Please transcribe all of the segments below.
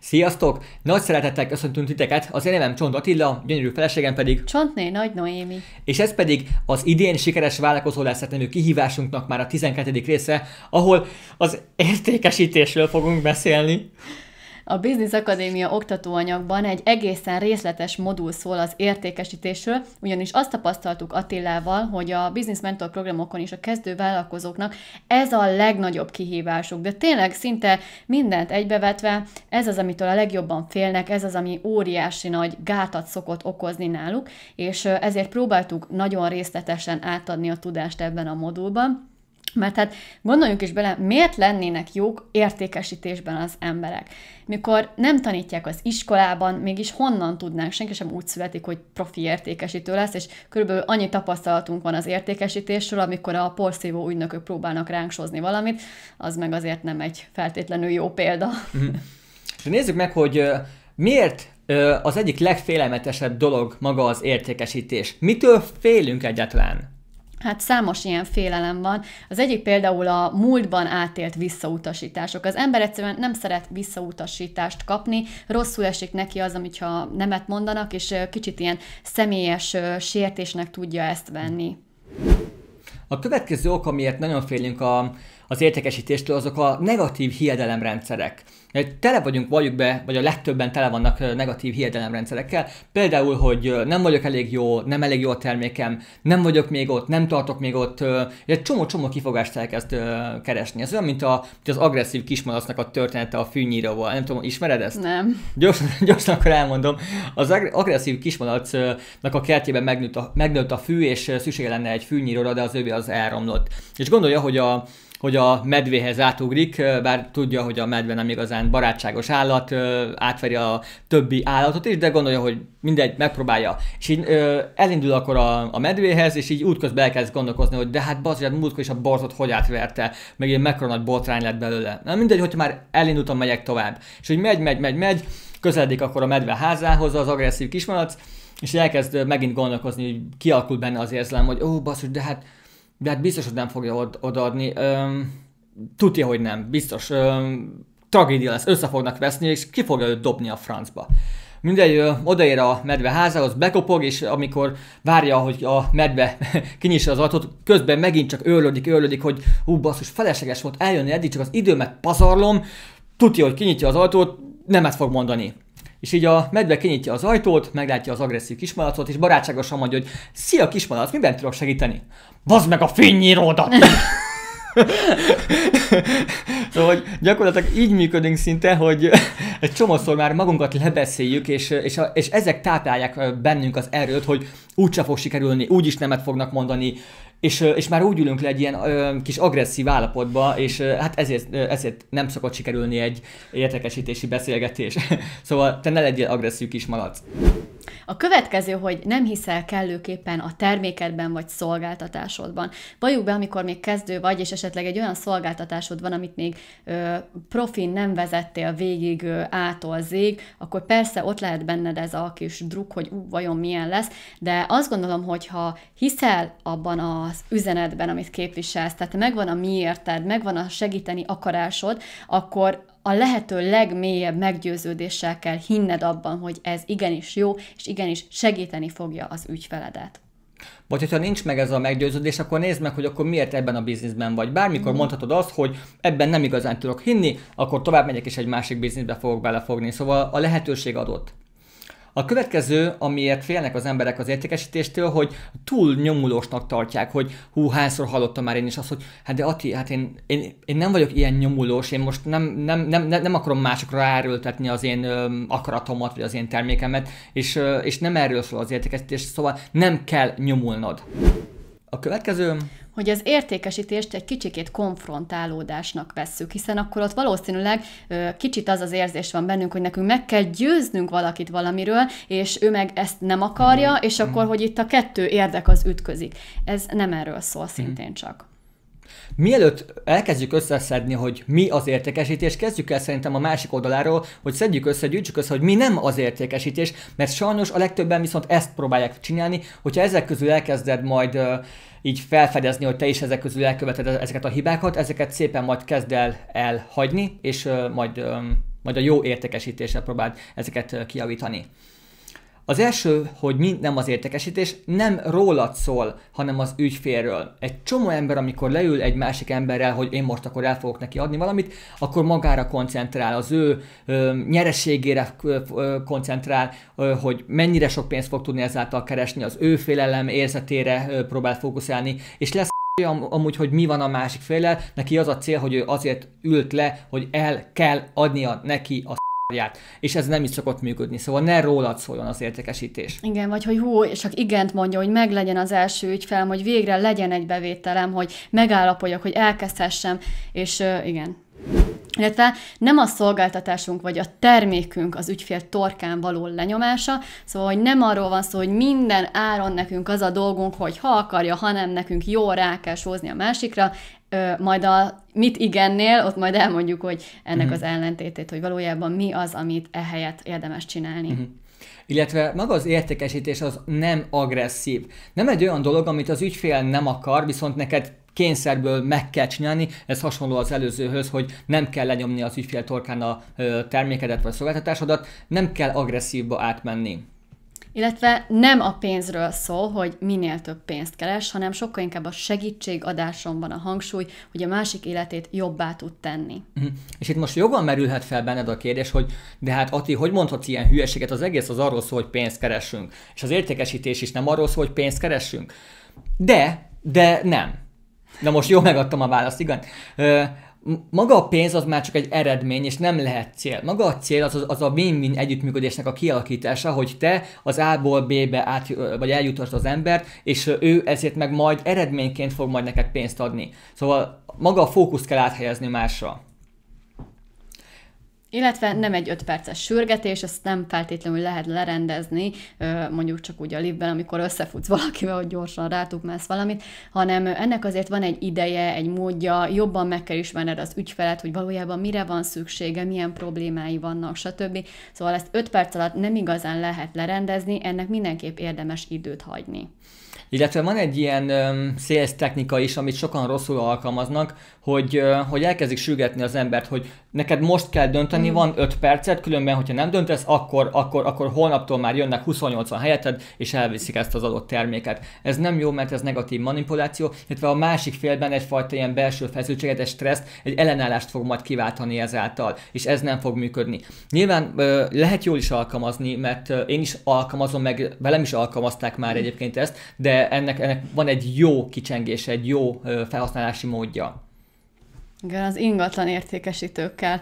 Sziasztok! Nagy szeretettel köszöntünk titeket, az én nevem Csont Attila, gyönyörű feleségem pedig Csontné Nagy Noémi. És ez pedig az idén sikeres vállalkozó lesz hát kihívásunknak már a 12. része, ahol az értékesítésről fogunk beszélni. A Business Akadémia oktatóanyagban egy egészen részletes modul szól az értékesítésről, ugyanis azt tapasztaltuk Attilával, hogy a Business Mentor programokon is a kezdő vállalkozóknak ez a legnagyobb kihívásuk, de tényleg szinte mindent egybevetve, ez az, amitől a legjobban félnek, ez az, ami óriási nagy gátat szokott okozni náluk, és ezért próbáltuk nagyon részletesen átadni a tudást ebben a modulban. Mert hát gondoljunk is bele, miért lennének jók értékesítésben az emberek? Mikor nem tanítják az iskolában, mégis honnan tudnánk, senki sem úgy születik, hogy profi értékesítő lesz, és körülbelül annyi tapasztalatunk van az értékesítésről, amikor a porszívó ügynökök próbálnak ránk sozni valamit, az meg azért nem egy feltétlenül jó példa. Mm. És nézzük meg, hogy miért az egyik legfélelmetesebb dolog maga az értékesítés. Mitől félünk egyáltalán? Hát számos ilyen félelem van. Az egyik például a múltban átélt visszautasítások. Az ember egyszerűen nem szeret visszautasítást kapni, rosszul esik neki az, amit ha nemet mondanak, és kicsit ilyen személyes sértésnek tudja ezt venni. A következő ok, amiért nagyon félünk a, az értékesítéstől, azok a negatív hiedelemrendszerek tele vagyunk, valljuk be, vagy a legtöbben tele vannak negatív hiedelemrendszerekkel. Például, hogy nem vagyok elég jó, nem elég jó a termékem, nem vagyok még ott, nem tartok még ott, egy csomó-csomó kifogást elkezd keresni. Ez olyan, mint a, mint az agresszív kismalasznak a története a fűnyíróval. Nem tudom, ismered ezt? Nem. Gyorsan, gyorsan akkor elmondom. Az agresszív kismalacnak a kertjében megnőtt a, megnőtt a fű, és szüksége lenne egy fűnyíróra, de az övé az elromlott. És gondolja, hogy a, hogy a medvéhez átugrik, bár tudja, hogy a medve nem igazán barátságos állat, átveri a többi állatot is, de gondolja, hogy mindegy, megpróbálja. És így elindul akkor a, a medvéhez, és így útközben elkezd gondolkozni, hogy de hát bazd, hogy múltkor is a borzot hogy átverte, meg ilyen mekkora nagy botrány lett belőle. Na mindegy, hogy már elindultam, megyek tovább. És hogy megy, megy, megy, megy, közeledik akkor a medve házához az agresszív kismalac, és elkezd megint gondolkozni, hogy kialakul benne az érzelem, hogy ó, basszus, de hát de hát biztos, hogy nem fogja od- odaadni. Öm, tudja, hogy nem, biztos. Öm, tragédia lesz, össze fognak veszni, és ki fogja őt dobni a francba. Mindegy, odaér a medve házához, bekopog, és amikor várja, hogy a medve kinyissa az ajtót, közben megint csak őrlődik, őrlődik, hogy hú, basszus, felesleges volt eljönni eddig, csak az időmet pazarlom, tudja, hogy kinyitja az ajtót, ezt fog mondani. És így a medve kinyitja az ajtót, meglátja az agresszív kismalacot, és barátságosan mondja, hogy Szia kismalac, miben tudok segíteni? Bazd meg a fénynyíródat! szóval hogy gyakorlatilag így működünk szinte, hogy egy csomószor már magunkat lebeszéljük, és, és, a, és ezek táplálják bennünk az erőt, hogy úgyse fog sikerülni, úgyis nemet fognak mondani, és, és már úgy ülünk le egy ilyen ö, kis agresszív állapotba, és ö, hát ezért, ö, ezért nem szokott sikerülni egy értekesítési beszélgetés. szóval te ne legyél agresszív kis malac. A következő, hogy nem hiszel kellőképpen a termékedben vagy szolgáltatásodban. Bajuk be, amikor még kezdő vagy, és esetleg egy olyan szolgáltatásod van, amit még ö, profin nem vezettél végig ö, ától zég, akkor persze ott lehet benned ez a kis druk, hogy ú, vajon milyen lesz, de azt gondolom, hogy ha hiszel abban az üzenetben, amit képviselsz, tehát megvan a miérted, megvan a segíteni akarásod, akkor a lehető legmélyebb meggyőződéssel kell hinned abban, hogy ez igenis jó, és igenis segíteni fogja az ügyfeledet. Vagy hogyha nincs meg ez a meggyőződés, akkor nézd meg, hogy akkor miért ebben a bizniszben vagy. Bármikor mm. mondhatod azt, hogy ebben nem igazán tudok hinni, akkor tovább megyek és egy másik bizniszbe fogok belefogni. Szóval a lehetőség adott. A következő, amiért félnek az emberek az értékesítéstől, hogy túl nyomulósnak tartják, hogy hú, hányszor hallottam már én is azt, hogy hát de Ati, hát én, én, én nem vagyok ilyen nyomulós, én most nem, nem, nem, nem, nem akarom másokra árultatni az én akaratomat, vagy az én termékemet, és, ö, és nem erről szól az értékesítés, szóval nem kell nyomulnod. A következő hogy az értékesítést egy kicsikét konfrontálódásnak vesszük, hiszen akkor ott valószínűleg kicsit az az érzés van bennünk, hogy nekünk meg kell győznünk valakit valamiről, és ő meg ezt nem akarja, és akkor, mhm. hogy itt a kettő érdek az ütközik. Ez nem erről szól mhm. szintén csak. Mielőtt elkezdjük összeszedni, hogy mi az értékesítés, kezdjük el szerintem a másik oldaláról, hogy szedjük össze, gyűjtsük össze, hogy mi nem az értékesítés, mert sajnos a legtöbben viszont ezt próbálják csinálni, hogyha ezek közül elkezded majd így felfedezni, hogy te is ezek közül elköveted ezeket a hibákat, ezeket szépen majd kezd el elhagyni, és majd, majd a jó értékesítéssel próbáld ezeket kiavítani. Az első, hogy mind nem az értékesítés, nem rólad szól, hanem az ügyfélről. Egy csomó ember, amikor leül egy másik emberrel, hogy én most akkor el fogok neki adni valamit, akkor magára koncentrál, az ő ö, nyereségére ö, ö, koncentrál, ö, hogy mennyire sok pénzt fog tudni ezáltal keresni, az ő félelem érzetére ö, próbál fókuszálni, és lesz am, amúgy, hogy mi van a másik félel, neki az a cél, hogy ő azért ült le, hogy el kell adnia neki a ját, és ez nem is szokott működni, szóval ne rólad szóljon az értékesítés. Igen, vagy hogy hú, csak igent mondja, hogy meglegyen az első ügyfelem, hogy végre legyen egy bevételem, hogy megállapodjak, hogy elkezdhessem, és uh, igen, illetve nem a szolgáltatásunk vagy a termékünk az ügyfél torkán való lenyomása, szóval hogy nem arról van szó, hogy minden áron nekünk az a dolgunk, hogy ha akarja, hanem nekünk jó rá kell sózni a másikra, ö, majd a mit igennél, ott majd elmondjuk, hogy ennek uh-huh. az ellentétét, hogy valójában mi az, amit ehelyett érdemes csinálni. Uh-huh. Illetve maga az értékesítés az nem agresszív. Nem egy olyan dolog, amit az ügyfél nem akar, viszont neked kényszerből meg kell csinálni, ez hasonló az előzőhöz, hogy nem kell lenyomni az ügyfél torkán a termékedet vagy szolgáltatásodat, nem kell agresszívba átmenni. Illetve nem a pénzről szól, hogy minél több pénzt keres, hanem sokkal inkább a segítségadáson van a hangsúly, hogy a másik életét jobbá tud tenni. Mhm. És itt most jogan merülhet fel benned a kérdés, hogy de hát Ati, hogy mondhatsz ilyen hülyeséget? Az egész az arról szól, hogy pénzt keresünk, És az értékesítés is nem arról szól, hogy pénzt keresünk, De, de nem. Na most jól megadtam a választ, igen. Maga a pénz az már csak egy eredmény, és nem lehet cél. Maga a cél az, az a win-win együttműködésnek a kialakítása, hogy te az A-ból B-be át, vagy eljutasd az embert, és ő ezért meg majd eredményként fog majd neked pénzt adni. Szóval maga a fókusz kell áthelyezni másra. Illetve nem egy 5 perces sürgetés, ezt nem feltétlenül lehet lerendezni, mondjuk csak úgy a liftben, amikor összefutsz valakivel, hogy gyorsan rátugmász valamit, hanem ennek azért van egy ideje, egy módja, jobban meg kell ismerned az ügyfelet, hogy valójában mire van szüksége, milyen problémái vannak, stb. Szóval ezt 5 perc alatt nem igazán lehet lerendezni, ennek mindenképp érdemes időt hagyni. Illetve van egy ilyen sales technika is, amit sokan rosszul alkalmaznak, hogy, hogy elkezdik sürgetni az embert, hogy neked most kell dönteni, mm. van 5 percet, különben, hogyha nem döntesz, akkor, akkor, akkor holnaptól már jönnek 28 an helyeted, és elviszik ezt az adott terméket. Ez nem jó, mert ez negatív manipuláció, illetve a másik félben egyfajta ilyen belső feszültséget, egy stresszt, egy ellenállást fog majd kiváltani ezáltal, és ez nem fog működni. Nyilván lehet jól is alkalmazni, mert én is alkalmazom, meg velem is alkalmazták már mm. egyébként ezt, de ennek, ennek van egy jó kicsengése, egy jó felhasználási módja. Igen, az ingatlan értékesítőkkel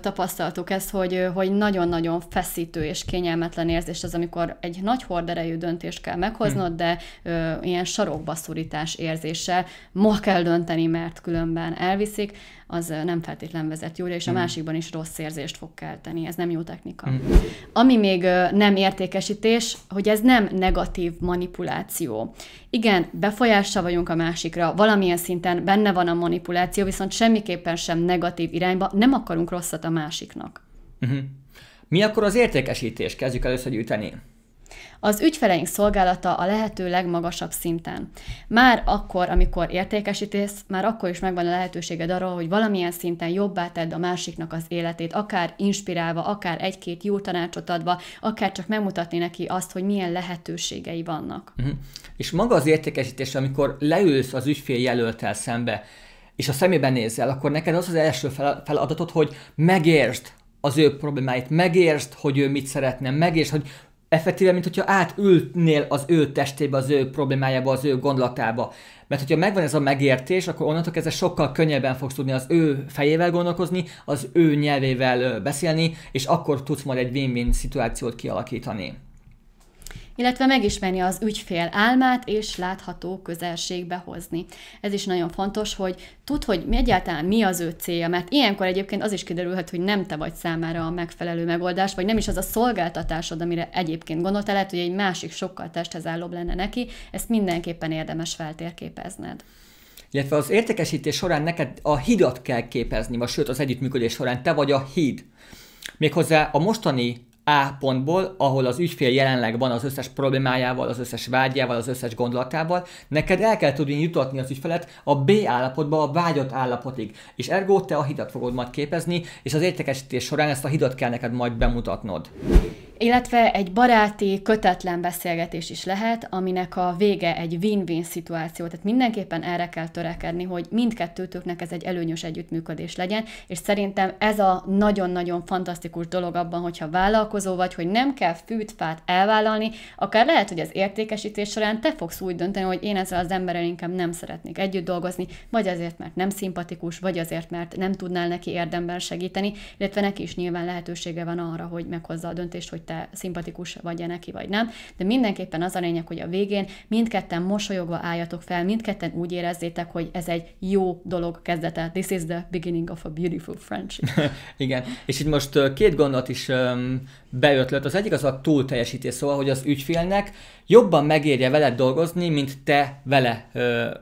tapasztaltuk ezt, hogy hogy nagyon-nagyon feszítő és kényelmetlen érzés az, amikor egy nagy horderejű döntést kell meghoznod, hmm. de ö, ilyen sarokbaszorítás érzése, ma kell dönteni, mert különben elviszik az nem feltétlen vezet jóra, és a hmm. másikban is rossz érzést fog kelteni. Ez nem jó technika. Hmm. Ami még nem értékesítés, hogy ez nem negatív manipuláció. Igen, befolyással vagyunk a másikra, valamilyen szinten benne van a manipuláció, viszont semmiképpen sem negatív irányba, nem akarunk rosszat a másiknak. Hmm. Mi akkor az értékesítés? Kezdjük először gyűjteni. Az ügyfeleink szolgálata a lehető legmagasabb szinten. Már akkor, amikor értékesítész, már akkor is megvan a lehetőséged arra, hogy valamilyen szinten jobbá tedd a másiknak az életét, akár inspirálva, akár egy-két jó tanácsot adva, akár csak megmutatni neki azt, hogy milyen lehetőségei vannak. Uh-huh. És maga az értékesítés, amikor leülsz az ügyfél jelöltel szembe, és a szemébe nézel, akkor neked az az első feladatod, hogy megértsd az ő problémáit, megértsd, hogy ő mit szeretne, megértsd, hogy effektíve, mint hogyha átültnél az ő testébe, az ő problémájába, az ő gondlatába. Mert hogyha megvan ez a megértés, akkor onnantól kezdve sokkal könnyebben fogsz tudni az ő fejével gondolkozni, az ő nyelvével beszélni, és akkor tudsz majd egy win-win szituációt kialakítani illetve megismerni az ügyfél álmát és látható közelségbe hozni. Ez is nagyon fontos, hogy tud, hogy mi egyáltalán mi az ő célja, mert ilyenkor egyébként az is kiderülhet, hogy nem te vagy számára a megfelelő megoldás, vagy nem is az a szolgáltatásod, amire egyébként gondoltál, lehet, hogy egy másik sokkal testhez állóbb lenne neki, ezt mindenképpen érdemes feltérképezned illetve az értékesítés során neked a hidat kell képezni, vagy sőt az együttműködés során te vagy a híd. Méghozzá a mostani a pontból, ahol az ügyfél jelenleg van az összes problémájával, az összes vágyával, az összes gondolatával, neked el kell tudni jutatni az ügyfelet a B állapotba, a vágyott állapotig. És ergo te a hidat fogod majd képezni, és az értékesítés során ezt a hidat kell neked majd bemutatnod illetve egy baráti, kötetlen beszélgetés is lehet, aminek a vége egy win-win szituáció. Tehát mindenképpen erre kell törekedni, hogy mindkettőtöknek ez egy előnyös együttműködés legyen, és szerintem ez a nagyon-nagyon fantasztikus dolog abban, hogyha vállalkozó vagy, hogy nem kell fűtfát elvállalni, akár lehet, hogy az értékesítés során te fogsz úgy dönteni, hogy én ezzel az emberrel inkább nem szeretnék együtt dolgozni, vagy azért, mert nem szimpatikus, vagy azért, mert nem tudnál neki érdemben segíteni, illetve neki is nyilván lehetősége van arra, hogy meghozza a döntést, hogy te szimpatikus vagy -e neki, vagy nem, de mindenképpen az a lényeg, hogy a végén mindketten mosolyogva álljatok fel, mindketten úgy érezzétek, hogy ez egy jó dolog kezdete. This is the beginning of a beautiful friendship. Igen, és itt most két gondolat is beötlött. Az egyik az a teljesítés, szóval, hogy az ügyfélnek jobban megérje veled dolgozni, mint te vele,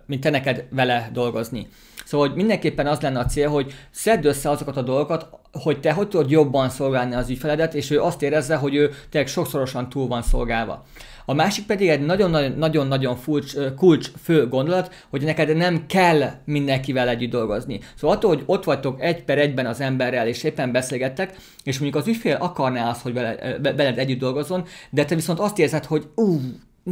mint te neked vele dolgozni. Szóval, hogy mindenképpen az lenne a cél, hogy szedd össze azokat a dolgokat, hogy te hogy tudod jobban szolgálni az ügyfeledet, és ő azt érezze, hogy ő tényleg sokszorosan túl van szolgálva. A másik pedig egy nagyon-nagyon nagyon furcs kulcs fő gondolat, hogy neked nem kell mindenkivel együtt dolgozni. Szóval attól, hogy ott vagytok egy per egyben az emberrel, és éppen beszélgettek, és mondjuk az ügyfél akarná azt, hogy veled, veled együtt dolgozzon, de te viszont azt érzed, hogy ú,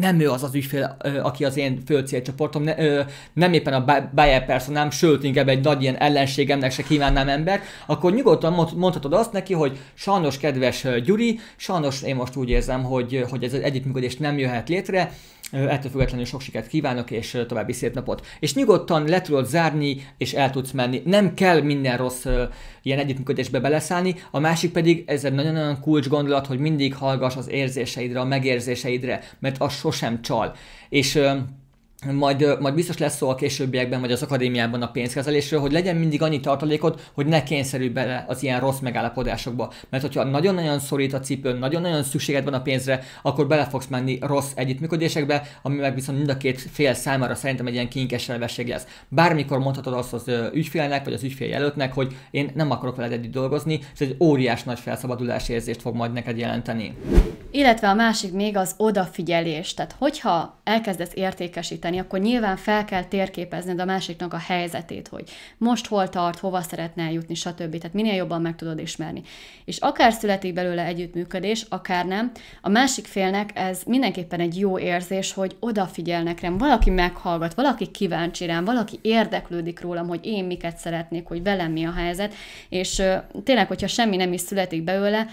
nem ő az az ügyfél, aki az én fő célcsoportom, ne, ö, nem éppen a buyer personám, sőt, inkább egy nagy ilyen ellenségemnek se kívánnám ember, akkor nyugodtan mondhatod azt neki, hogy sajnos kedves Gyuri, sajnos én most úgy érzem, hogy, hogy ez az együttműködés nem jöhet létre, Ettől függetlenül sok sikert kívánok, és további szép napot. És nyugodtan le tudod zárni, és el tudsz menni. Nem kell minden rossz ilyen együttműködésbe beleszállni, a másik pedig ez egy nagyon-nagyon kulcs gondolat, hogy mindig hallgass az érzéseidre, a megérzéseidre, mert az sosem csal. És majd, majd biztos lesz szó a későbbiekben, vagy az akadémiában a pénzkezelésről, hogy legyen mindig annyi tartalékod, hogy ne kényszerülj bele az ilyen rossz megállapodásokba. Mert hogyha nagyon-nagyon szorít a cipő, nagyon-nagyon szükséged van a pénzre, akkor bele fogsz menni rossz együttműködésekbe, ami meg viszont mind a két fél számára szerintem egy ilyen kinkes elvesség lesz. Bármikor mondhatod azt az ügyfélnek, vagy az ügyfél jelöltnek, hogy én nem akarok veled együtt dolgozni, ez egy óriás nagy felszabadulás érzést fog majd neked jelenteni. Illetve a másik még az odafigyelés. Tehát hogyha elkezdesz értékesíteni, kommunikálni, akkor nyilván fel kell térképezned a másiknak a helyzetét, hogy most hol tart, hova szeretne eljutni, stb. Tehát minél jobban meg tudod ismerni. És akár születik belőle együttműködés, akár nem, a másik félnek ez mindenképpen egy jó érzés, hogy odafigyelnek rám, valaki meghallgat, valaki kíváncsi rám, valaki érdeklődik rólam, hogy én miket szeretnék, hogy velem mi a helyzet, és tényleg, hogyha semmi nem is születik belőle,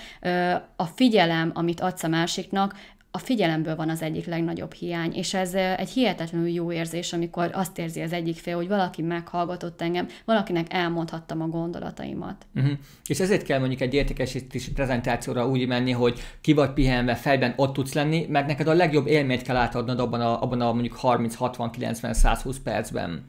a figyelem, amit adsz a másiknak, a figyelemből van az egyik legnagyobb hiány, és ez egy hihetetlenül jó érzés, amikor azt érzi az egyik fél, hogy valaki meghallgatott engem, valakinek elmondhattam a gondolataimat. Uh-huh. És ezért kell mondjuk egy értékesítési prezentációra úgy menni, hogy ki vagy pihenve, fejben ott tudsz lenni, mert neked a legjobb élményt kell átadnod abban a, abban a mondjuk 30, 60, 90, 120 percben.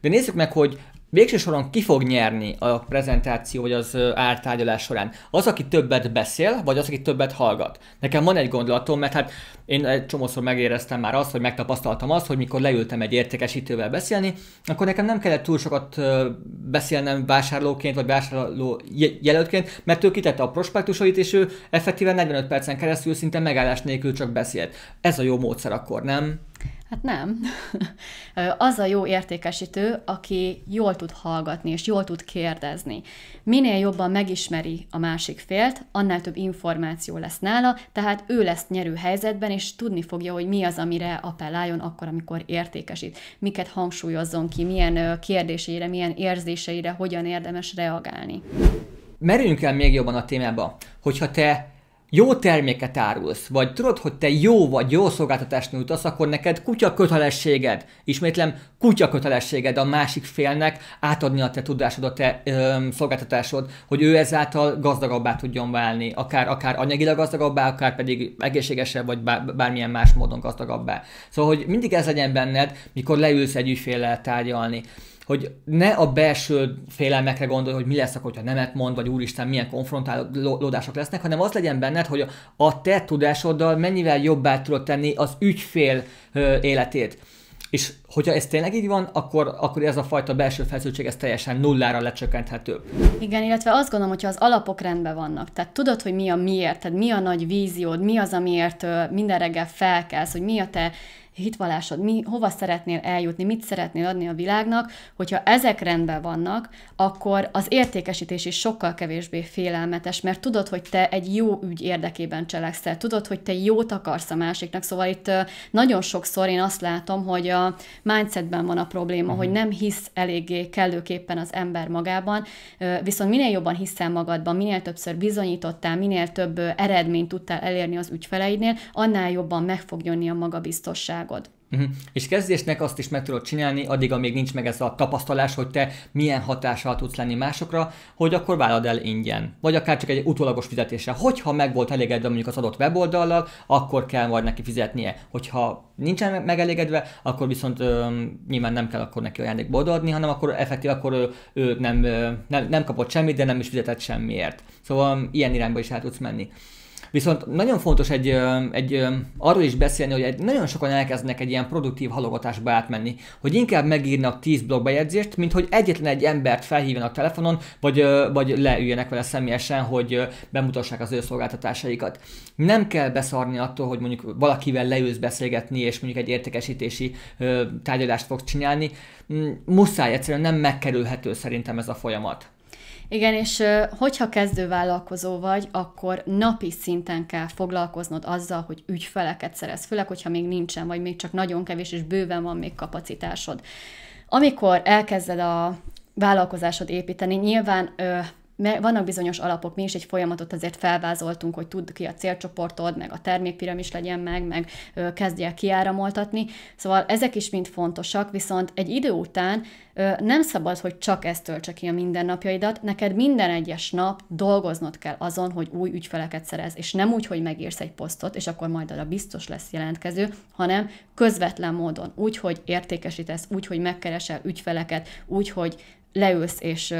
De nézzük meg, hogy végső soron ki fog nyerni a prezentáció vagy az ártárgyalás során? Az, aki többet beszél, vagy az, aki többet hallgat? Nekem van egy gondolatom, mert hát én egy csomószor megéreztem már azt, hogy megtapasztaltam azt, hogy mikor leültem egy értékesítővel beszélni, akkor nekem nem kellett túl sokat beszélnem vásárlóként vagy vásárló jelöltként, mert ő kitette a prospektusait, és ő effektíven 45 percen keresztül szinte megállás nélkül csak beszélt. Ez a jó módszer akkor, nem? Hát nem. Az a jó értékesítő, aki jól tud hallgatni és jól tud kérdezni. Minél jobban megismeri a másik félt, annál több információ lesz nála, tehát ő lesz nyerő helyzetben, és tudni fogja, hogy mi az, amire appelláljon akkor, amikor értékesít. Miket hangsúlyozzon ki, milyen kérdéseire, milyen érzéseire, hogyan érdemes reagálni. Merüljünk el még jobban a témába, hogyha te jó terméket árulsz, vagy tudod, hogy te jó vagy, jó szolgáltatást nyújtasz, akkor neked kutya kötelességed, ismétlem, kutya kötelességed a másik félnek átadni a te tudásod, a te ö, szolgáltatásod, hogy ő ezáltal gazdagabbá tudjon válni, akár, akár anyagilag gazdagabbá, akár pedig egészségesebb, vagy bár, bármilyen más módon gazdagabbá. Szóval, hogy mindig ez legyen benned, mikor leülsz egy ügyféllel tárgyalni hogy ne a belső félelmekre gondolj, hogy mi lesz akkor, hogyha nemet mond, vagy úristen, milyen konfrontálódások lesznek, hanem az legyen benned, hogy a te tudásoddal mennyivel jobbá tudod tenni az ügyfél életét. És hogyha ez tényleg így van, akkor, akkor ez a fajta belső feszültség ez teljesen nullára lecsökkenthető. Igen, illetve azt gondolom, hogyha az alapok rendben vannak, tehát tudod, hogy mi a miért, tehát mi a nagy víziód, mi az, amiért minden reggel felkelsz, hogy mi a te hitvallásod, mi, hova szeretnél eljutni, mit szeretnél adni a világnak, hogyha ezek rendben vannak, akkor az értékesítés is sokkal kevésbé félelmetes, mert tudod, hogy te egy jó ügy érdekében cselekszel, tudod, hogy te jót akarsz a másiknak, szóval itt nagyon sokszor én azt látom, hogy a mindsetben van a probléma, uh-huh. hogy mhm. nem hisz eléggé kellőképpen az ember magában, viszont minél jobban hiszel magadban, minél többször bizonyítottál, minél több eredményt tudtál elérni az ügyfeleidnél, annál jobban meg fog jönni a magabiztosság világod. Uh-huh. És kezdésnek azt is meg tudod csinálni, addig, amíg nincs meg ez a tapasztalás, hogy te milyen hatással tudsz lenni másokra, hogy akkor vállad el ingyen. Vagy akár csak egy utólagos fizetésre. Hogyha meg volt elégedve mondjuk az adott weboldallal, akkor kell majd neki fizetnie. Hogyha nincsen megelégedve, akkor viszont ö, nyilván nem kell akkor neki ajándékba adni, hanem akkor effektív, akkor ő, ő nem, ö, nem, nem kapott semmit, de nem is fizetett semmiért. Szóval ilyen irányba is el tudsz menni. Viszont nagyon fontos egy, egy, arról is beszélni, hogy egy, nagyon sokan elkezdnek egy ilyen produktív halogatásba átmenni, hogy inkább megírnak 10 blogbejegyzést, mint hogy egyetlen egy embert felhívjanak telefonon, vagy, vagy leüljenek vele személyesen, hogy bemutassák az ő szolgáltatásaikat. Nem kell beszarni attól, hogy mondjuk valakivel leülsz beszélgetni, és mondjuk egy értékesítési tárgyalást fogsz csinálni. Mm, muszáj egyszerűen nem megkerülhető szerintem ez a folyamat. Igen, és hogyha kezdő vállalkozó vagy, akkor napi szinten kell foglalkoznod azzal, hogy ügyfeleket szerez, főleg, hogyha még nincsen, vagy még csak nagyon kevés, és bőven van még kapacitásod. Amikor elkezded a vállalkozásod építeni, nyilván ö, mert vannak bizonyos alapok, mi is egy folyamatot azért felvázoltunk, hogy tudd ki a célcsoportod, meg a termékpiramis legyen meg, meg kezdje el kiáramoltatni. Szóval ezek is mind fontosak, viszont egy idő után nem szabad, hogy csak ezt töltse ki a mindennapjaidat, neked minden egyes nap dolgoznod kell azon, hogy új ügyfeleket szerez, és nem úgy, hogy megírsz egy posztot, és akkor majd arra biztos lesz jelentkező, hanem közvetlen módon, úgy, hogy értékesítesz, úgy, hogy megkeresel ügyfeleket, úgy, hogy leülsz és,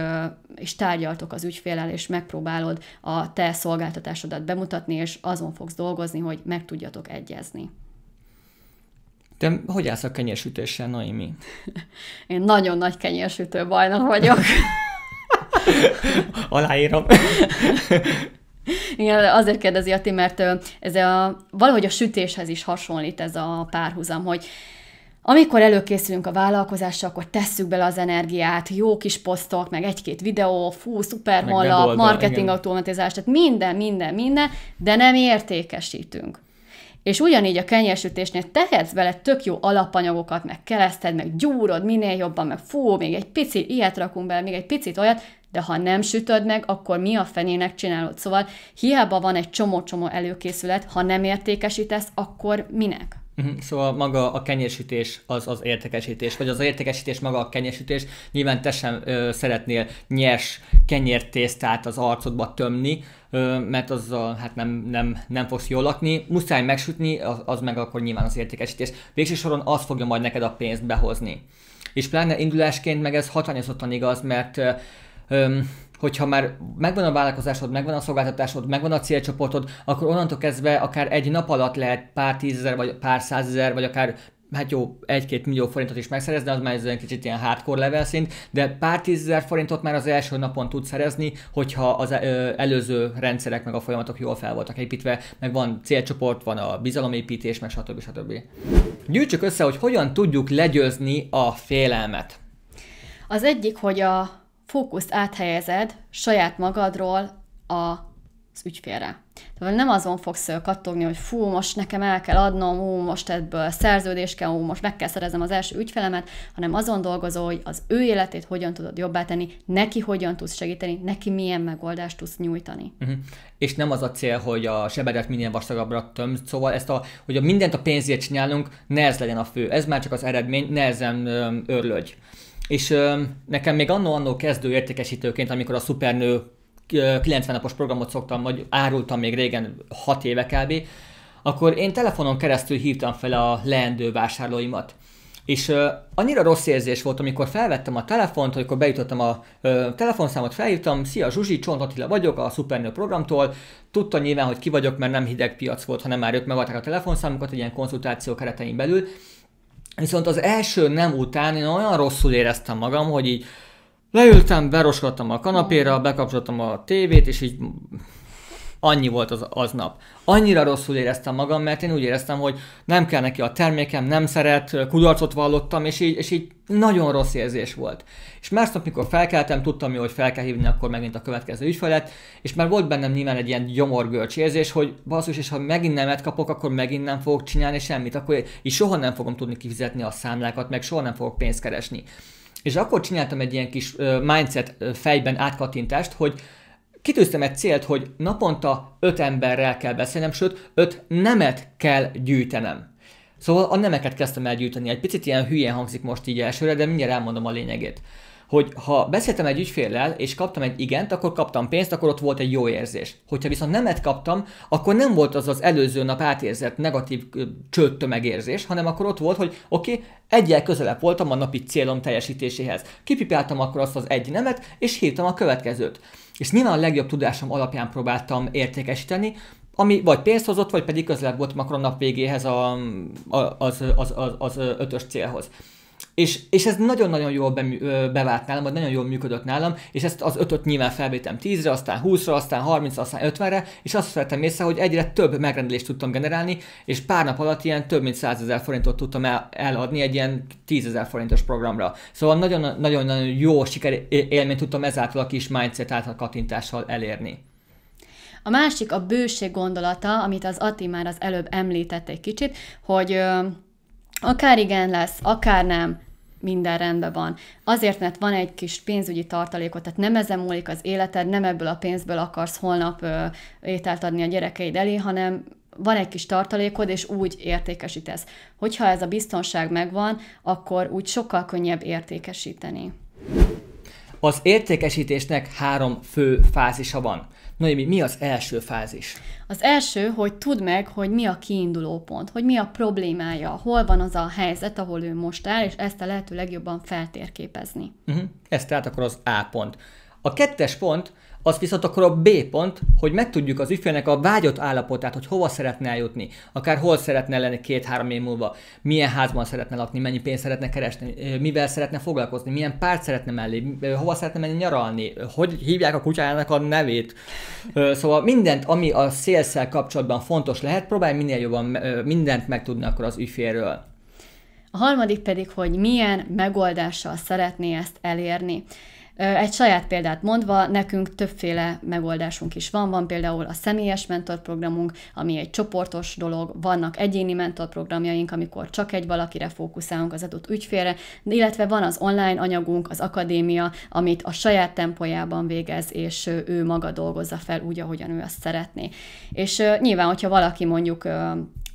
és tárgyaltok az ügyfélel, és megpróbálod a te szolgáltatásodat bemutatni, és azon fogsz dolgozni, hogy meg tudjatok egyezni. Te hogy állsz a kenyérsütéssel, Naimi? Én nagyon nagy kenyérsütő bajnok vagyok. Aláírom. Igen, azért kérdezi Ati, mert ez a, valahogy a sütéshez is hasonlít ez a párhuzam, hogy amikor előkészülünk a vállalkozásra, akkor tesszük bele az energiát, jó kis posztok, meg egy-két videó, fú, szuper honlap, marketing igen. automatizás, tehát minden, minden, minden, de nem értékesítünk. És ugyanígy a kenyérsütésnél tehetsz bele tök jó alapanyagokat, meg keleszted, meg gyúrod minél jobban, meg fú, még egy picit ilyet rakunk bele, még egy picit olyat, de ha nem sütöd meg, akkor mi a fenének csinálod? Szóval hiába van egy csomó-csomó előkészület, ha nem értékesítesz, akkor minek? Mhm, szóval maga a kenyésítés az az értékesítés, vagy az értékesítés maga a kenyésítés Nyilván te sem ö, szeretnél nyers kenyértésztát az arcodba tömni, ö, mert az hát nem, nem, nem fogsz jól lakni. Muszáj megsütni, az, az meg akkor nyilván az értékesítés. Végső soron az fogja majd neked a pénzt behozni. És pláne indulásként meg ez hatányozottan igaz, mert ö, ö hogyha már megvan a vállalkozásod, megvan a szolgáltatásod, megvan a célcsoportod, akkor onnantól kezdve akár egy nap alatt lehet pár tízezer, vagy pár százezer, vagy akár hát jó, egy-két millió forintot is megszerezni, az már ez egy kicsit ilyen hardcore level szint, de pár tízezer forintot már az első napon tud szerezni, hogyha az előző rendszerek meg a folyamatok jól fel voltak építve, meg van célcsoport, van a bizalomépítés, meg stb. stb. Gyűjtsük össze, hogy hogyan tudjuk legyőzni a félelmet. Az egyik, hogy a fókuszt áthelyezed saját magadról a az ügyfélre. Tehát nem azon fogsz kattogni, hogy fú, most nekem el kell adnom, ú, most ebből szerződés kell, ú, most meg kell szerezem az első ügyfelemet, hanem azon dolgozol, hogy az ő életét hogyan tudod jobbá tenni, neki hogyan tudsz segíteni, neki milyen megoldást tudsz nyújtani. Uh-huh. És nem az a cél, hogy a sebedet minél vastagabbra töm, szóval ezt a, hogy a mindent a pénzért csinálunk, ne ez legyen a fő, ez már csak az eredmény, ne ezen örlödj. És ö, nekem még annó-annó kezdő értékesítőként, amikor a szupernő 90 napos programot szoktam, vagy árultam még régen 6 éve kb., akkor én telefonon keresztül hívtam fel a leendő vásárlóimat. És ö, annyira rossz érzés volt, amikor felvettem a telefont, amikor bejutottam a ö, telefonszámot, felhívtam, szia Zsuzsi, Csont Attila vagyok a Supernő programtól. Tudta nyilván, hogy ki vagyok, mert nem hideg piac volt, hanem már ők megadták a telefonszámukat egy ilyen konzultáció keretein belül. Viszont az első nem után én olyan rosszul éreztem magam, hogy így leültem, beroskodtam a kanapéra, bekapcsoltam a tévét, és így Annyi volt az, az nap. Annyira rosszul éreztem magam, mert én úgy éreztem, hogy nem kell neki a termékem, nem szeret, kudarcot vallottam, és így, és így nagyon rossz érzés volt. És másnap, mikor felkeltem, tudtam hogy fel kell hívni akkor megint a következő ügyfelet, és már volt bennem nyilván egy ilyen gyomorgörcs érzés, hogy basszus, és ha megint nemet kapok, akkor megint nem fogok csinálni semmit, akkor így soha nem fogom tudni kifizetni a számlákat, meg soha nem fogok pénzt keresni. És akkor csináltam egy ilyen kis mindset fejben átkatintást, hogy kitűztem egy célt, hogy naponta öt emberrel kell beszélnem, sőt, öt nemet kell gyűjtenem. Szóval a nemeket kezdtem el gyűjteni. Egy picit ilyen hülyén hangzik most így elsőre, de mindjárt elmondom a lényegét. Hogy ha beszéltem egy ügyféllel, és kaptam egy igent, akkor kaptam pénzt, akkor ott volt egy jó érzés. Hogyha viszont nemet kaptam, akkor nem volt az az előző nap átérzett negatív csőttömegérzés, hanem akkor ott volt, hogy oké, okay, egyel közelebb voltam a napi célom teljesítéséhez. Kipipáltam akkor azt az egy nemet, és hívtam a következőt. És nyilván a legjobb tudásom alapján próbáltam értékesíteni, ami vagy pénzt hozott, vagy pedig közelebb volt Macron nap végéhez a, az, az, az, az ötös célhoz. És, és ez nagyon-nagyon jól be, bevált nálam, vagy nagyon jól működött nálam, és ezt az ötöt nyilván felvétem 10-re, aztán 20-ra, aztán 30 aztán 50-re, és azt vettem észre, hogy egyre több megrendelést tudtam generálni, és pár nap alatt ilyen több mint 100 ezer forintot tudtam el, eladni egy ilyen 10 ezer forintos programra. Szóval nagyon-nagyon jó siker élményt tudtam ezáltal a kis mindset által kattintással elérni. A másik a bőség gondolata, amit az Ati már az előbb említett egy kicsit, hogy akár igen lesz, akár nem, minden rendben van. Azért, mert van egy kis pénzügyi tartalékot, tehát nem ezen múlik az életed, nem ebből a pénzből akarsz holnap ö, ételt adni a gyerekeid elé, hanem van egy kis tartalékod, és úgy értékesítesz. Hogyha ez a biztonság megvan, akkor úgy sokkal könnyebb értékesíteni. Az értékesítésnek három fő fázisa van mi, mi az első fázis? Az első, hogy tudd meg, hogy mi a kiinduló pont, hogy mi a problémája, hol van az a helyzet, ahol ő most áll, és ezt a lehető legjobban feltérképezni. Uh-huh. Ez tehát akkor az A pont. A kettes pont, az viszont akkor a B pont, hogy megtudjuk az ügyfélnek a vágyott állapotát, hogy hova szeretne eljutni, akár hol szeretne lenni két-három év múlva, milyen házban szeretne lakni, mennyi pénzt szeretne keresni, mivel szeretne foglalkozni, milyen párt szeretne mellé, hova szeretne menni nyaralni, hogy hívják a kutyájának a nevét. Szóval mindent, ami a szélszel kapcsolatban fontos lehet, próbálj minél jobban mindent megtudni akkor az ügyfélről. A harmadik pedig, hogy milyen megoldással szeretné ezt elérni. Egy saját példát mondva, nekünk többféle megoldásunk is van. Van például a személyes mentorprogramunk, ami egy csoportos dolog, vannak egyéni mentorprogramjaink, amikor csak egy valakire fókuszálunk az adott ügyfélre, illetve van az online anyagunk, az akadémia, amit a saját tempójában végez, és ő maga dolgozza fel úgy, ahogyan ő azt szeretné. És nyilván, hogyha valaki mondjuk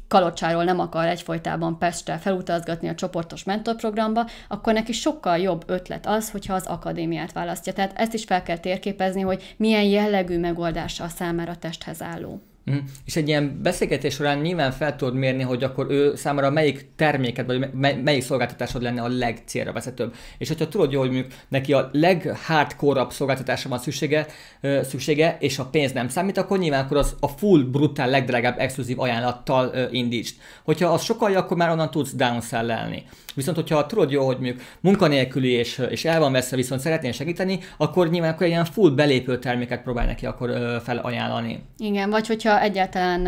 Kalocsáról nem akar egyfolytában Pestre felutazgatni a csoportos mentorprogramba, akkor neki sokkal jobb ötlet az, hogyha az akadémiát választja. Tehát ezt is fel kell térképezni, hogy milyen jellegű megoldása a számára testhez álló. Mm. És egy ilyen beszélgetés során nyilván fel tudod mérni, hogy akkor ő számára melyik terméket, vagy mely, melyik szolgáltatásod lenne a legcélra vezetőbb. És hogyha tudod jól, hogy mondjuk neki a leghardcore szolgáltatásra van szüksége, ö, szüksége, és a pénz nem számít, akkor nyilván akkor az a full, brutál, legdrágább exkluzív ajánlattal ö, indítsd. Hogyha az sokkal, akkor már onnan tudsz downsell-elni. Viszont, hogyha tudod jó, hogy mondjuk munkanélküli és, és el van veszve, viszont szeretnél segíteni, akkor nyilván akkor ilyen full belépő terméket próbál neki akkor ö, felajánlani. Igen, vagy hogyha egyáltalán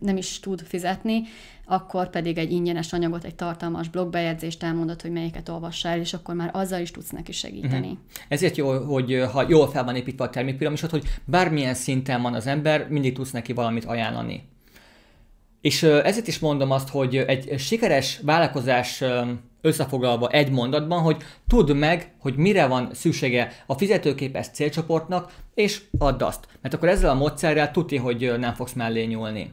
nem is tud fizetni, akkor pedig egy ingyenes anyagot, egy tartalmas blogbejegyzést elmondod, hogy melyiket olvassál, és akkor már azzal is tudsz neki segíteni. Uh-huh. Ezért jó, hogy ha jól fel van építve a termékpiramisod, hogy bármilyen szinten van az ember, mindig tudsz neki valamit ajánlani. És ezért is mondom azt, hogy egy sikeres vállalkozás összefoglalva egy mondatban, hogy tudd meg, hogy mire van szüksége a fizetőképes célcsoportnak, és add azt. Mert akkor ezzel a módszerrel tudni, hogy nem fogsz mellé nyúlni.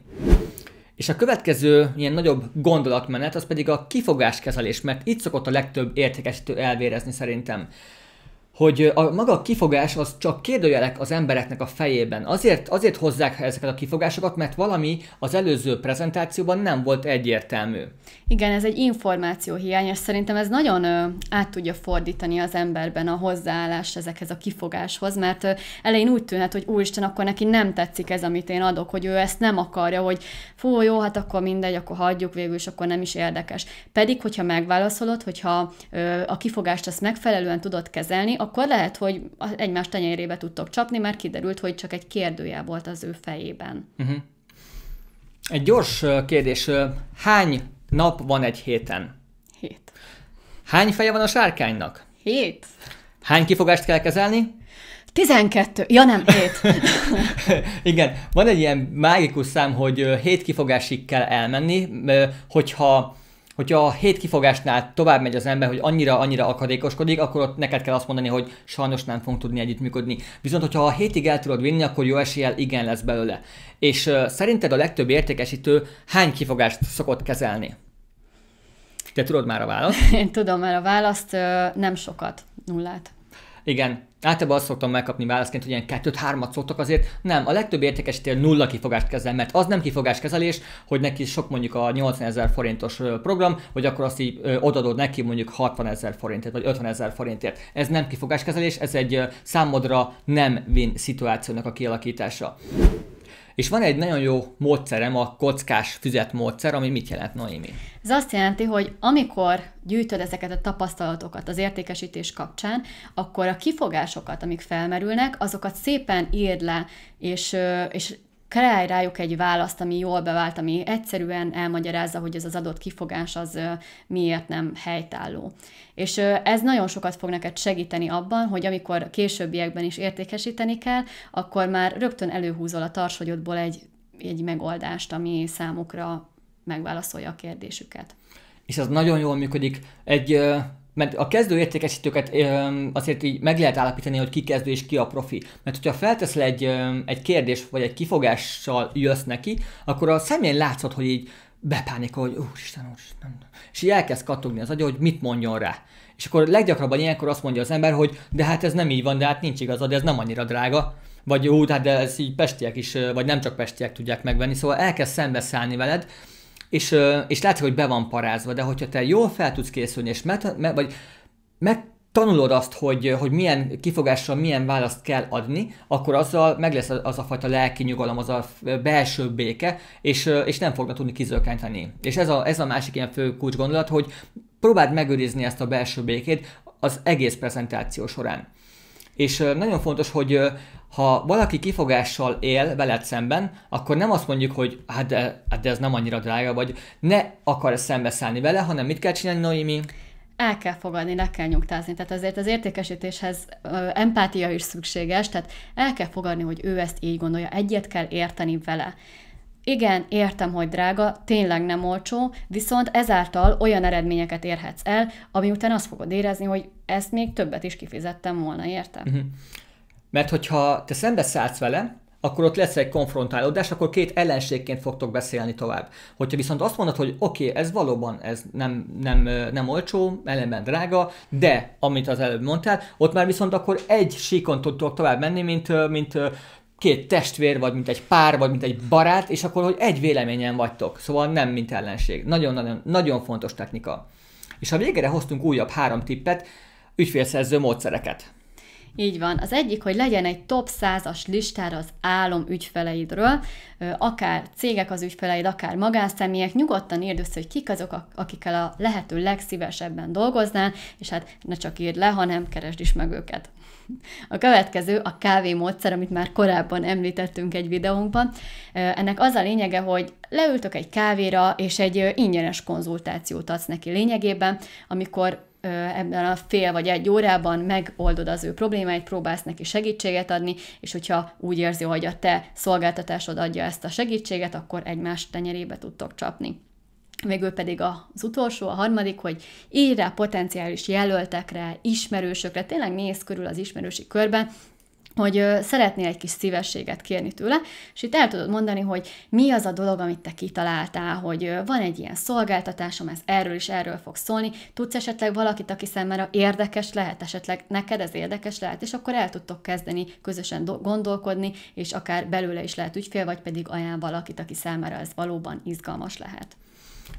És a következő ilyen nagyobb gondolatmenet az pedig a kifogáskezelés, mert itt szokott a legtöbb értékesítő elvérezni szerintem hogy a maga a kifogás az csak kérdőjelek az embereknek a fejében. Azért, azért hozzák ezeket a kifogásokat, mert valami az előző prezentációban nem volt egyértelmű. Igen, ez egy információhiány, és szerintem ez nagyon ö, át tudja fordítani az emberben a hozzáállást ezekhez a kifogáshoz, mert ö, elején úgy tűnhet, hogy úristen, akkor neki nem tetszik ez, amit én adok, hogy ő ezt nem akarja, hogy fú, jó, hát akkor mindegy, akkor hagyjuk végül, és akkor nem is érdekes. Pedig, hogyha megválaszolod, hogyha ö, a kifogást azt megfelelően tudod kezelni, akkor akkor lehet, hogy egymás tenyerébe tudtok csapni, mert kiderült, hogy csak egy kérdőjel volt az ő fejében. Uh-huh. Egy gyors kérdés. Hány nap van egy héten? Hét. Hány feje van a sárkánynak? Hét. Hány kifogást kell kezelni? 12. Ja nem, 7. Igen, van egy ilyen mágikus szám, hogy 7 kifogásig kell elmenni, hogyha hogyha a hét kifogásnál tovább megy az ember, hogy annyira-annyira akadékoskodik, akkor ott neked kell azt mondani, hogy sajnos nem fogunk tudni együttműködni. Viszont, hogyha a hétig el tudod vinni, akkor jó eséllyel igen lesz belőle. És uh, szerinted a legtöbb értékesítő hány kifogást szokott kezelni? Te tudod már a választ? Én tudom már a választ, nem sokat, nullát. Igen, Általában azt szoktam megkapni válaszként, hogy ilyen kettőt, hármat szoktak azért. Nem, a legtöbb értékesítél nulla kifogást kezel, mert az nem kifogáskezelés, hogy neki sok mondjuk a 80 ezer forintos program, vagy akkor azt így odadod neki mondjuk 60 ezer forintért, vagy 50 ezer forintért. Ez nem kifogáskezelés, ez egy számodra nem win szituációnak a kialakítása. És van egy nagyon jó módszerem, a kockás füzet módszer, ami mit jelent, Noémi? Ez azt jelenti, hogy amikor gyűjtöd ezeket a tapasztalatokat az értékesítés kapcsán, akkor a kifogásokat, amik felmerülnek, azokat szépen írd le, és, és kreálj rájuk egy választ, ami jól bevált, ami egyszerűen elmagyarázza, hogy ez az adott kifogás az miért nem helytálló. És ez nagyon sokat fog neked segíteni abban, hogy amikor későbbiekben is értékesíteni kell, akkor már rögtön előhúzol a tarsogyodból egy, egy megoldást, ami számukra megválaszolja a kérdésüket. És ez nagyon jól működik. Egy mert a kezdő értékesítőket azért így meg lehet állapítani, hogy ki kezdő és ki a profi. Mert hogyha felteszel egy, egy kérdés vagy egy kifogással jössz neki, akkor a személyen látszod, hogy így bepánikol, hogy úristen, úristen. És így elkezd kattogni az agya, hogy mit mondjon rá. És akkor leggyakrabban ilyenkor azt mondja az ember, hogy de hát ez nem így van, de hát nincs igazad, ez nem annyira drága. Vagy jó, hát de ez így pestiek is, vagy nem csak pestiek tudják megvenni, szóval elkezd szembeszállni veled, és, és látszik, hogy be van parázva, de hogyha te jól fel tudsz készülni, és met, met, vagy meg tanulod azt, hogy, hogy milyen kifogással milyen választ kell adni, akkor azzal meg lesz az a fajta lelki nyugalom, az a belső béke, és, és nem fognak tudni kizökkenteni. És ez a, ez a másik ilyen fő gondolat, hogy próbáld megőrizni ezt a belső békét az egész prezentáció során. És nagyon fontos, hogy ha valaki kifogással él veled szemben, akkor nem azt mondjuk, hogy hát de, hát de ez nem annyira drága, vagy ne akar szembeszállni vele, hanem mit kell csinálni, Noémi? el kell fogadni, le kell nyugtázni. Tehát azért az értékesítéshez empátia is szükséges, tehát el kell fogadni, hogy ő ezt így gondolja, egyet kell érteni vele. Igen, értem, hogy drága, tényleg nem olcsó, viszont ezáltal olyan eredményeket érhetsz el, ami után azt fogod érezni, hogy ezt még többet is kifizettem volna, értem? Mhm. Uh-huh. Mert hogyha te szembeszállsz vele, akkor ott lesz egy konfrontálódás, akkor két ellenségként fogtok beszélni tovább. Hogyha viszont azt mondod, hogy oké, okay, ez valóban ez nem, nem, nem olcsó, ellenben drága, de amit az előbb mondtál, ott már viszont akkor egy síkon tudtok tovább menni, mint, mint két testvér, vagy mint egy pár, vagy mint egy barát, és akkor, hogy egy véleményen vagytok. Szóval nem, mint ellenség. Nagyon-nagyon nagyon fontos technika. És a végére hoztunk újabb három tippet, ügyfélszerző módszereket. Így van. Az egyik, hogy legyen egy top 100-as listára az álom ügyfeleidről, akár cégek az ügyfeleid, akár magánszemélyek, nyugodtan írd össze, hogy kik azok, akikkel a lehető legszívesebben dolgoznál, és hát ne csak írd le, hanem keresd is meg őket. A következő a módszer, amit már korábban említettünk egy videónkban. Ennek az a lényege, hogy leültök egy kávéra, és egy ingyenes konzultációt adsz neki lényegében, amikor ebben a fél vagy egy órában megoldod az ő problémáit, próbálsz neki segítséget adni, és hogyha úgy érzi, hogy a te szolgáltatásod adja ezt a segítséget, akkor egymás tenyerébe tudtok csapni. Végül pedig az utolsó, a harmadik, hogy írj rá potenciális jelöltekre, ismerősökre, tényleg néz körül az ismerősi körbe, hogy szeretnél egy kis szívességet kérni tőle, és itt el tudod mondani, hogy mi az a dolog, amit te kitaláltál, hogy van egy ilyen szolgáltatásom, ez erről is erről fog szólni, tudsz esetleg valakit, aki számára érdekes lehet, esetleg neked ez érdekes lehet, és akkor el tudtok kezdeni közösen gondolkodni, és akár belőle is lehet ügyfél, vagy pedig ajánl valakit, aki számára ez valóban izgalmas lehet.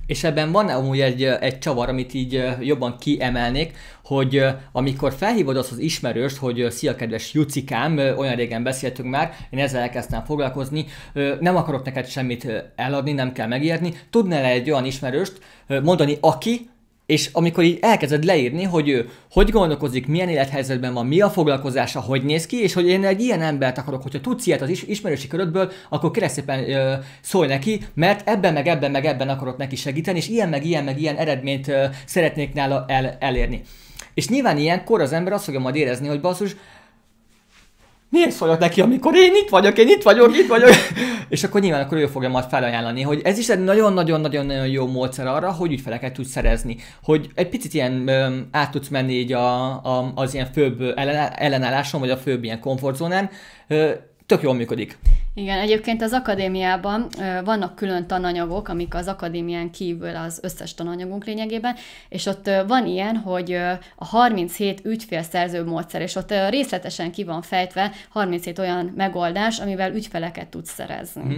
És ebben van amúgy egy, egy csavar, amit így jobban kiemelnék, hogy amikor felhívod azt az ismerőst, hogy szia kedves Jucikám, olyan régen beszéltünk már, én ezzel elkezdtem foglalkozni, nem akarok neked semmit eladni, nem kell megérni, tudnál -e egy olyan ismerőst mondani, aki és amikor így elkezded leírni, hogy ő hogy gondolkozik, milyen élethelyzetben van, mi a foglalkozása, hogy néz ki, és hogy én egy ilyen embert akarok, hogyha tudsz ilyet az is, ismerősi körödből, akkor kérlek szépen ö, szólj neki, mert ebben meg ebben meg ebben akarok neki segíteni, és ilyen meg ilyen meg ilyen eredményt ö, szeretnék nála el, elérni. És nyilván ilyenkor az ember azt fogja majd érezni, hogy basszus, miért szóljak neki, amikor én itt vagyok, én itt vagyok, itt vagyok. és akkor nyilván akkor ő fogja majd felajánlani, hogy ez is egy nagyon-nagyon-nagyon jó módszer arra, hogy ügyfeleket tudsz szerezni. Hogy egy picit ilyen öm, át tudsz menni így a, a, az ilyen főbb ellenálláson, vagy a főbb ilyen komfortzónán. Ö, tök jól működik. Igen, egyébként az akadémiában vannak külön tananyagok, amik az akadémián kívül az összes tananyagunk lényegében, és ott van ilyen, hogy a 37 ügyfélszerző módszer, és ott részletesen ki van fejtve 37 olyan megoldás, amivel ügyfeleket tudsz szerezni. Mm.